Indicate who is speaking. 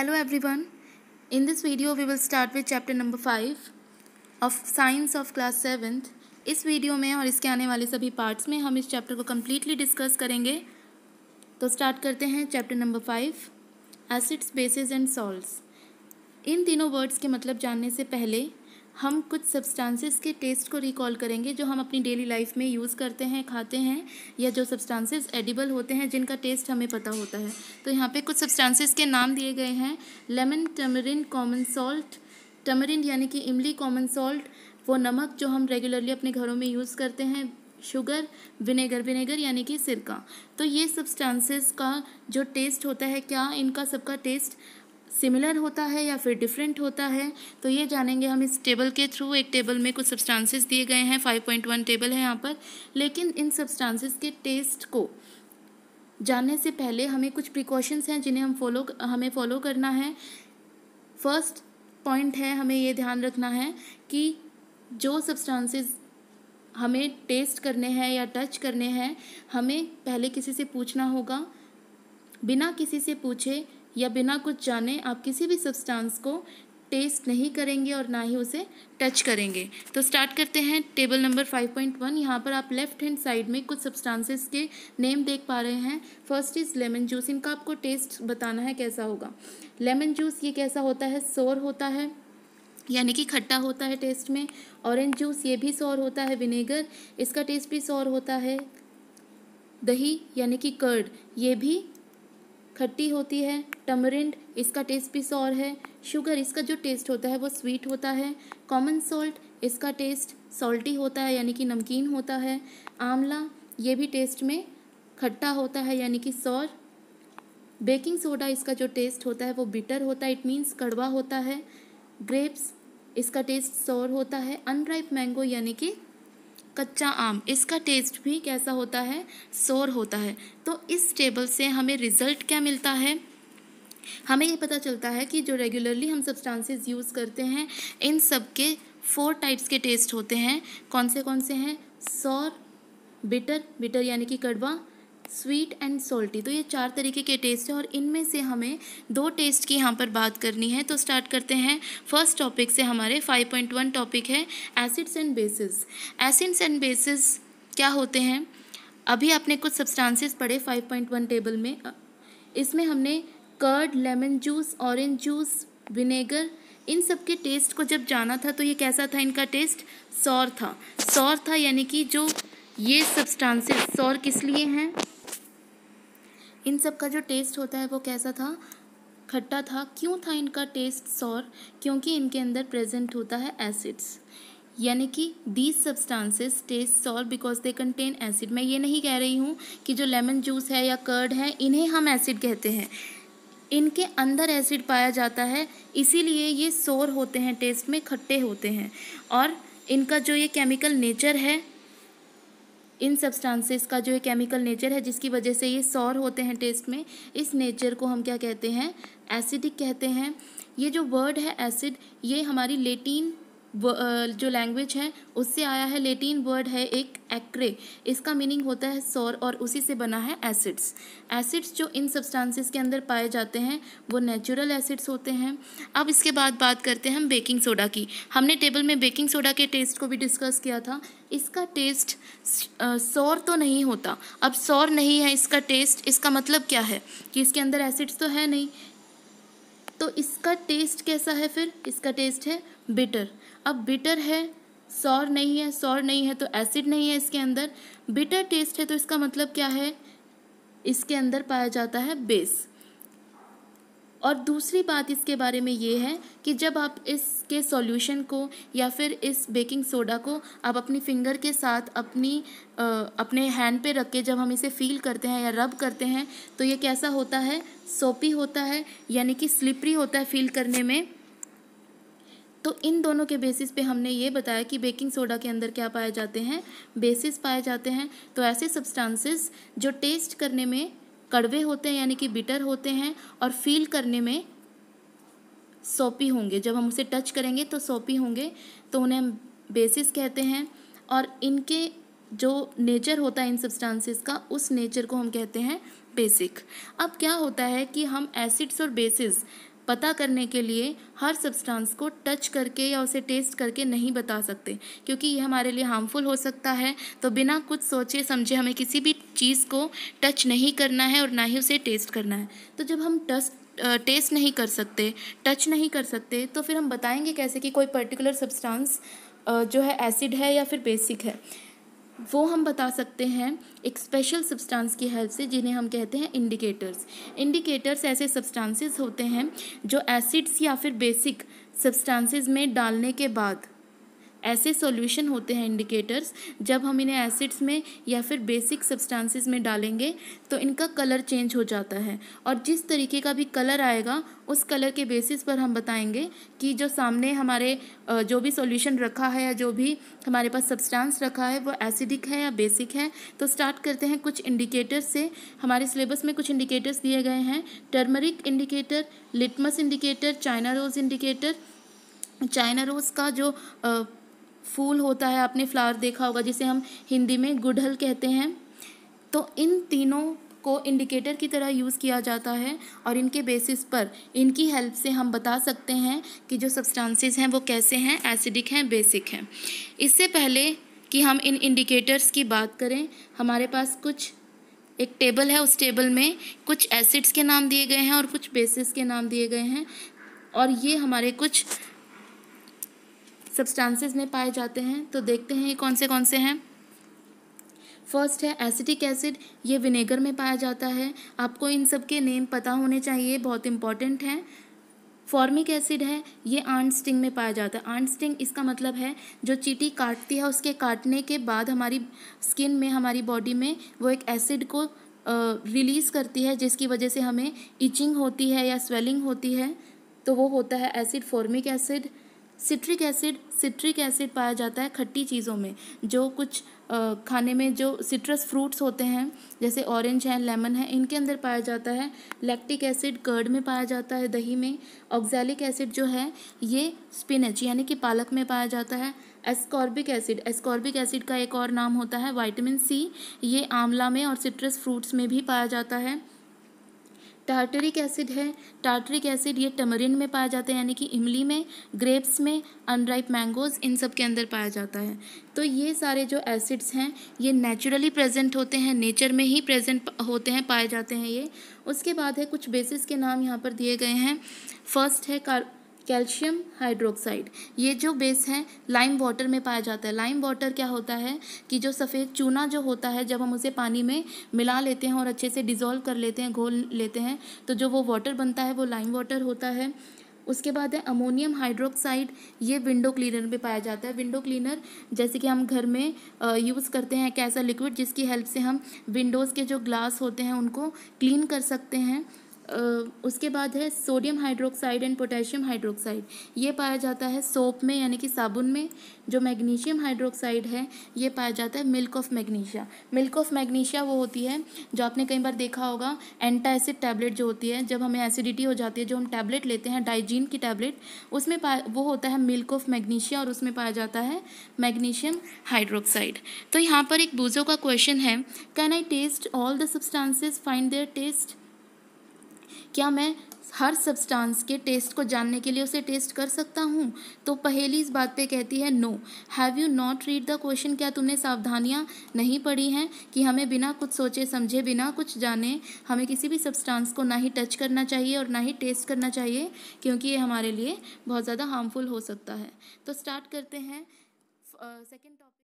Speaker 1: Hello everyone. In this video we will start with chapter number 5 of science of class 7th. इस video में और इसके आने वाले सभी पार्ट्स में हम इस चैप्टर को कम्प्लीटली डिस्कस करेंगे तो स्टार्ट करते हैं chapter number five acids bases and salts इन तीनों वर्ड्स के मतलब जानने से पहले हम कुछ सब्सटेंसेस के टेस्ट को रिकॉल करेंगे जो हम अपनी डेली लाइफ में यूज़ करते हैं खाते हैं या जो सब्सटेंसेस एडिबल होते हैं जिनका टेस्ट हमें पता होता है तो यहाँ पे कुछ सब्सटेंसेस के नाम दिए गए हैं lemon tamarind common salt tamarind यानी कि इमली कॉमन सॉल्ट वो नमक जो हम रेगुलरली अपने घरों में यूज़ करते हैं शुगर विनेगर विनेगर यानी कि सिरका तो ये सब्सटेंसेस का जो टेस्ट होता है क्या इनका सबका टेस्ट सिमिलर होता है या फिर डिफरेंट होता है तो ये जानेंगे हम इस टेबल के थ्रू एक टेबल में कुछ सब्सटेंसेस दिए गए हैं फाइव पॉइंट वन टेबल है यहाँ पर लेकिन इन सब्सटेंसेस के टेस्ट को जानने से पहले हमें कुछ प्रिकॉशंस हैं जिन्हें हम फॉलो हमें फॉलो करना है फर्स्ट पॉइंट है हमें ये ध्यान रखना है कि जो सब्सटांसिस हमें टेस्ट करने हैं या टच करने हैं हमें पहले किसी से पूछना होगा बिना किसी से पूछे या बिना कुछ जाने आप किसी भी सब्सटेंस को टेस्ट नहीं करेंगे और ना ही उसे टच करेंगे तो स्टार्ट करते हैं table number five point one यहाँ पर आप लेफ्ट हैंड साइड में कुछ सब्सटेंसेस के नेम देख पा रहे हैं फर्स्ट इज़ लेमन जूस इनका आपको टेस्ट बताना है कैसा होगा लेमन जूस ये कैसा होता है सोर होता है यानी कि खट्टा होता है टेस्ट में ऑरेंज जूस ये भी सोर होता है विनेगर इसका टेस्ट भी सोर होता है दही यानी कि कर्ड ये भी खट्टी होती है टमरिंड इसका टेस्ट भी सौर है शुगर इसका जो टेस्ट होता है वो स्वीट होता है कॉमन सॉल्ट इसका टेस्ट सॉल्टी होता है यानी कि नमकीन होता है आंवला ये भी टेस्ट में खट्टा होता है यानी कि सौर बेकिंग सोडा इसका जो टेस्ट होता है वो बिटर होता है इट मीन्स कड़वा होता है ग्रेप्स इसका टेस्ट सौर होता है अनराइप मैंगो यानी कि कच्चा आम इसका टेस्ट भी कैसा होता है सोर होता है तो इस टेबल से हमें रिज़ल्ट क्या मिलता है हमें ये पता चलता है कि जो रेगुलरली हम सब्सटेंसेस यूज़ करते हैं इन सब के फोर टाइप्स के टेस्ट होते हैं कौन से कौन से हैं सोर बिटर बिटर यानी कि कड़वा स्वीट एंड सॉल्टी तो ये चार तरीके के टेस्ट हैं और इनमें से हमें दो टेस्ट की यहाँ पर बात करनी है तो स्टार्ट करते हैं फर्स्ट टॉपिक से हमारे 5.1 टॉपिक है acids and bases acids and bases क्या होते हैं अभी आपने कुछ सब्सटेंसेस पढ़े 5.1 टेबल में इसमें हमने curd lemon juice orange juice vinegar इन सब के टेस्ट को जब जाना था तो ये कैसा था इनका टेस्ट सौर था सौर था यानी कि जो ये सब्सटेंसेस सौर किस लिए हैं इन सब का जो टेस्ट होता है वो कैसा था खट्टा था क्यों था इनका टेस्ट सौर क्योंकि इनके अंदर प्रेजेंट होता है एसिड्स यानी कि these substances taste sour because they contain acid मैं ये नहीं कह रही हूँ कि जो लेमन जूस है या कर्ड है इन्हें हम एसिड कहते हैं इनके अंदर एसिड पाया जाता है इसीलिए ये सोर होते हैं टेस्ट में खट्टे होते हैं और इनका जो ये केमिकल नेचर है इन सब्सटेंसेस का जो है केमिकल नेचर है जिसकी वजह से ये सौर होते हैं टेस्ट में इस नेचर को हम क्या कहते हैं एसिडिक कहते हैं ये जो वर्ड है एसिड ये हमारी लेटिन जो लैंग्वेज है उससे आया है लेटिन वर्ड है एक एक्रे इसका मीनिंग होता है सौर और उसी से बना है एसिड्स एसिड्स जो इन सब्सटेंसेस के अंदर पाए जाते हैं वो नेचुरल एसिड्स होते हैं अब इसके बाद बात करते हैं हम बेकिंग सोडा की हमने टेबल में बेकिंग सोडा के टेस्ट को भी डिस्कस किया था इसका टेस्ट सौर तो नहीं होता अब सौर नहीं है इसका टेस्ट इसका मतलब क्या है कि इसके अंदर एसिड्स तो है नहीं तो इसका टेस्ट कैसा है फिर इसका टेस्ट है बिटर अब बिटर है सौर नहीं है सौर नहीं है तो एसिड नहीं है इसके अंदर बिटर टेस्ट है तो इसका मतलब क्या है इसके अंदर पाया जाता है बेस और दूसरी बात इसके बारे में ये है कि जब आप इसके सॉल्यूशन को या फिर इस बेकिंग सोडा को आप अपनी फिंगर के साथ अपनी आ, अपने हैंड पे रख के जब हम इसे फील करते हैं या रब करते हैं तो ये कैसा होता है सोपी होता है यानी कि स्लिपरी होता है फील करने में तो इन दोनों के बेसिस पे हमने ये बताया कि बेकिंग सोडा के अंदर क्या पाए जाते हैं बेसिस पाए जाते हैं तो ऐसे सब्सटेंसेस जो टेस्ट करने में कड़वे होते हैं यानी कि बिटर होते हैं और फील करने में सोपी होंगे जब हम उसे टच करेंगे तो सोपी होंगे तो उन्हें हम बेसिस कहते हैं और इनके जो नेचर होता है इन सब्सटेंसेस का उस नेचर को हम कहते हैं बेसिक अब क्या होता है कि हम एसिड्स और बेसिस पता करने के लिए हर सब्सटेंस को टच करके या उसे टेस्ट करके नहीं बता सकते क्योंकि ये हमारे लिए हार्मफुल हो सकता है तो बिना कुछ सोचे समझे हमें किसी भी चीज़ को टच नहीं करना है और ना ही उसे टेस्ट करना है तो जब हम टच टेस्ट नहीं कर सकते टच नहीं कर सकते तो फिर हम बताएंगे कैसे कि कोई पर्टिकुलर सब्सटेंस जो है एसिड है या फिर बेसिक है वो हम बता सकते हैं एक स्पेशल सब्सटेंस की हेल्प से जिन्हें हम कहते हैं इंडिकेटर्स इंडिकेटर्स ऐसे सब्सटेंसेस होते हैं जो एसिड्स या फिर बेसिक सब्सटेंसेस में डालने के बाद ऐसे सॉल्यूशन होते हैं इंडिकेटर्स जब हम इन्हें एसिड्स में या फिर बेसिक सब्सटेंसेस में डालेंगे तो इनका कलर चेंज हो जाता है और जिस तरीके का भी कलर आएगा उस कलर के बेसिस पर हम बताएंगे कि जो सामने हमारे जो भी सॉल्यूशन रखा है या जो भी हमारे पास सब्सटेंस रखा है वो एसिडिक है या बेसिक है तो स्टार्ट करते हैं कुछ इंडिकेटर्स से हमारे सिलेबस में कुछ इंडिकेटर्स दिए गए हैं turmeric indicator litmus indicator China rose indicator China rose का जो फूल होता है आपने फ्लावर देखा होगा जिसे हम हिंदी में गुड़हल कहते हैं तो इन तीनों को इंडिकेटर की तरह यूज़ किया जाता है और इनके बेसिस पर इनकी हेल्प से हम बता सकते हैं कि जो सब्सटेंसेस हैं वो कैसे हैं एसिडिक हैं बेसिक हैं इससे पहले कि हम इन इंडिकेटर्स की बात करें हमारे पास कुछ एक टेबल है उस टेबल में कुछ एसिड्स के नाम दिए गए हैं और कुछ बेसिस के नाम दिए गए हैं और ये हमारे कुछ सब्सटेंसेस में पाए जाते हैं तो देखते हैं ये कौन से कौन से हैं फर्स्ट है एसिटिक एसिड ये विनेगर में पाया जाता है आपको इन सब के नेम पता होने चाहिए बहुत इंपॉर्टेंट हैं फॉर्मिक एसिड है ये आंट स्टिंग में पाया जाता है आंट स्टिंग इसका मतलब है जो चीटी काटती है उसके काटने के बाद हमारी स्किन में हमारी बॉडी में वो एक एसिड को रिलीज़ करती है जिसकी वजह से हमें इचिंग होती है या स्वेलिंग होती है तो वो होता है acid formic acid citric acid citric acid पाया जाता है खट्टी चीज़ों में जो कुछ खाने में जो सिट्रस फ्रूट्स होते हैं जैसे ऑरेंज है लेमन है इनके अंदर पाया जाता है लैक्टिक एसिड कर्ड में पाया जाता है दही में ऑक्जैलिक एसिड जो है ये स्पिनच यानी कि पालक में पाया जाता है एस्कॉर्बिक एसिड एस्कॉर्बिक एसिड का एक और नाम होता है वाइटामिन सी ये आंवला में और सिट्रस फ्रूट्स में भी पाया जाता है टार्टरिक एसिड है टार्टरिक एसिड ये टमरिन में पाया जाता है यानी कि इमली में ग्रेप्स में अनराइप मैंगोज इन सब के अंदर पाया जाता है तो ये सारे जो एसिड्स हैं ये नेचुरली प्रेजेंट होते हैं नेचर में ही प्रेजेंट होते हैं पाए जाते हैं ये उसके बाद है कुछ बेसिस के नाम यहाँ पर दिए गए हैं फर्स्ट है कार कैल्शियम हाइड्रोक्साइड ये जो बेस है लाइम वाटर में पाया जाता है लाइम वाटर क्या होता है कि जो सफ़ेद चूना जो होता है जब हम उसे पानी में मिला लेते हैं और अच्छे से डिज़ोल्व कर लेते हैं घोल लेते हैं तो जो वो वाटर बनता है वो लाइम वाटर होता है उसके बाद है अमोनियम हाइड्रोक्साइड ये विंडो क्लीनर में पाया जाता है विंडो क्लीनर जैसे कि हम घर में यूज़ करते हैं एक ऐसा लिक्विड जिसकी हेल्प से हम विंडोज़ के जो ग्लास होते हैं उनको क्लीन कर सकते हैं उसके बाद है sodium hydroxide and potassium hydroxide ये पाया जाता है सोप में यानी कि साबुन में जो मैग्नीशियम हाइड्रोक्साइड है ये पाया जाता है milk of magnesia milk of magnesia वो होती है जो आपने कई बार देखा होगा एंटा एसिड टैबलेट जो होती है जब हमें एसिडिटी हो जाती है जो हम टैबलेट लेते हैं डाइजीन की टैबलेट उसमें पाया वो होता है मिल्क ऑफ मैग्नीशिया और उसमें पाया जाता है मैग्नीशियम हाइड्रोक्साइड तो यहाँ पर एक बूजो का क्वेश्चन है can I taste all the substances find their taste क्या मैं हर सब्सटेंस के टेस्ट को जानने के लिए उसे टेस्ट कर सकता हूँ तो पहेली इस बात पे कहती है no have you not read the question क्या तुमने सावधानियाँ नहीं पढ़ी हैं कि हमें बिना कुछ सोचे समझे बिना कुछ जाने हमें किसी भी सब्सटेंस को ना ही टच करना चाहिए और ना ही टेस्ट करना चाहिए क्योंकि ये हमारे लिए बहुत ज़्यादा हार्मफुल हो सकता है तो स्टार्ट करते हैं सेकेंड टॉपिक